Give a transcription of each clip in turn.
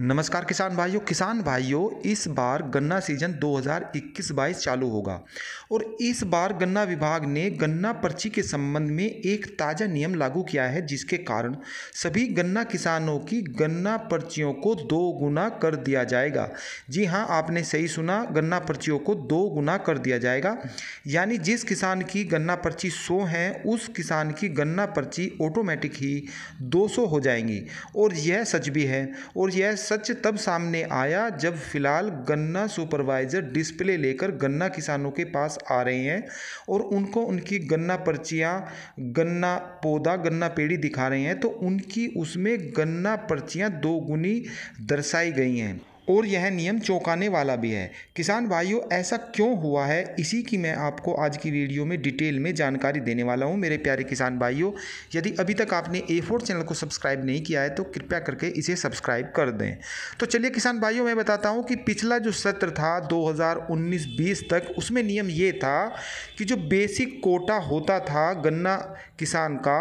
नमस्कार किसान भाइयों किसान भाइयों इस बार गन्ना सीजन 2021-22 चालू होगा और इस बार गन्ना विभाग ने गन्ना पर्ची के संबंध में एक ताज़ा नियम लागू किया है जिसके कारण सभी गन्ना किसानों की गन्ना पर्चियों को दो गुना कर दिया जाएगा जी हाँ आपने सही सुना गन्ना पर्चियों को दो गुना कर दिया जाएगा यानी जिस किसान की गन्ना पर्ची सौ है उस किसान की गन्ना पर्ची ऑटोमेटिक ही दो हो जाएंगी और यह सच भी है और यह सच तब सामने आया जब फिलहाल गन्ना सुपरवाइजर डिस्प्ले लेकर गन्ना किसानों के पास आ रहे हैं और उनको उनकी गन्ना पर्चियाँ गन्ना पौधा गन्ना पेड़ी दिखा रहे हैं तो उनकी उसमें गन्ना पर्चियाँ दोगुनी दर्शाई गई हैं और यह नियम चौंकाने वाला भी है किसान भाइयों ऐसा क्यों हुआ है इसी की मैं आपको आज की वीडियो में डिटेल में जानकारी देने वाला हूँ मेरे प्यारे किसान भाइयों यदि अभी तक आपने ए फोर चैनल को सब्सक्राइब नहीं किया है तो कृपया करके इसे सब्सक्राइब कर दें तो चलिए किसान भाइयों मैं बताता हूँ कि पिछला जो सत्र था दो हज़ार तक उसमें नियम ये था कि जो बेसिक कोटा होता था गन्ना किसान का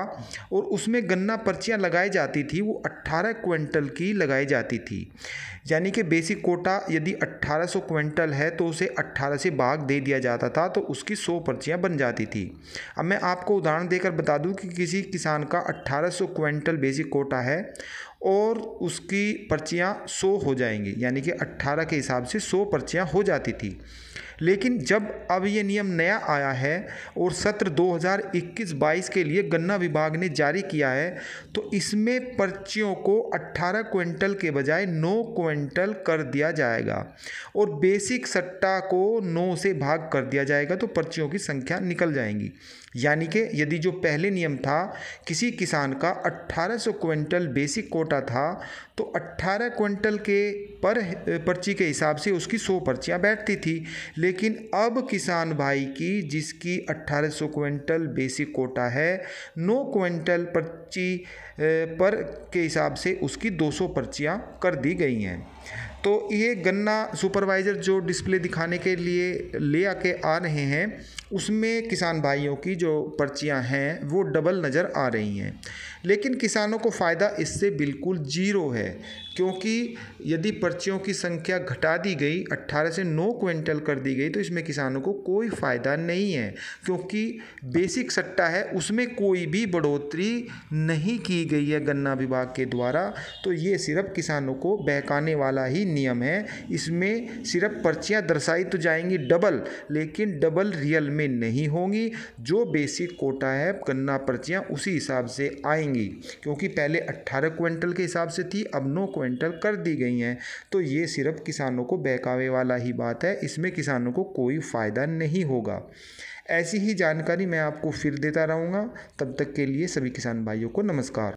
और उसमें गन्ना पर्चियाँ लगाई जाती थी वो अट्ठारह क्विंटल की लगाई जाती थी यानी कि बेसिक कोटा यदि 1800 क्विंटल है तो उसे 18 से भाग दे दिया जाता था तो उसकी 100 पर्चियाँ बन जाती थी अब मैं आपको उदाहरण देकर बता दूं कि किसी किसान का 1800 क्विंटल बेसिक कोटा है और उसकी पर्चियाँ सौ हो जाएंगी यानी कि अट्ठारह के हिसाब से सौ पर्चियाँ हो जाती थी लेकिन जब अब ये नियम नया आया है और सत्र 2021-22 के लिए गन्ना विभाग ने जारी किया है तो इसमें पर्चियों को 18 क्विंटल के बजाय 9 क्विंटल कर दिया जाएगा और बेसिक सट्टा को 9 से भाग कर दिया जाएगा तो पर्चियों की संख्या निकल जाएंगी यानी कि यदि जो पहले नियम था किसी किसान का 1800 क्विंटल बेसिक कोटा था तो 18 क्विंटल के पर पर्ची के हिसाब से उसकी सौ पर्चियाँ बैठती थी लेकिन अब किसान भाई की जिसकी 1800 क्विंटल बेसिक कोटा है नौ क्विंटल पर्ची पर के हिसाब से उसकी 200 पर्चियाँ कर दी गई हैं तो ये गन्ना सुपरवाइज़र जो डिस्प्ले दिखाने के लिए ले आके आ रहे हैं उसमें किसान भाइयों की जो पर्चियां हैं वो डबल नज़र आ रही हैं लेकिन किसानों को फ़ायदा इससे बिल्कुल जीरो है क्योंकि यदि पर... पर्चियों की संख्या घटा दी गई 18 से 9 क्विंटल कर दी गई तो इसमें किसानों को कोई फ़ायदा नहीं है क्योंकि बेसिक सट्टा है उसमें कोई भी बढ़ोतरी नहीं की गई है गन्ना विभाग के द्वारा तो ये सिर्फ किसानों को बहकाने वाला ही नियम है इसमें सिर्फ पर्चियाँ दर्शाई तो जाएंगी डबल लेकिन डबल रियल में नहीं होंगी जो बेसिक कोटा है गन्ना पर्चियाँ उसी हिसाब से आएंगी क्योंकि पहले अट्ठारह क्विंटल के हिसाब से थी अब नौ क्विंटल कर दी गई हैं तो ये सिर्फ किसानों को बहकावे वाला ही बात है इसमें किसानों को कोई फ़ायदा नहीं होगा ऐसी ही जानकारी मैं आपको फिर देता रहूँगा तब तक के लिए सभी किसान भाइयों को नमस्कार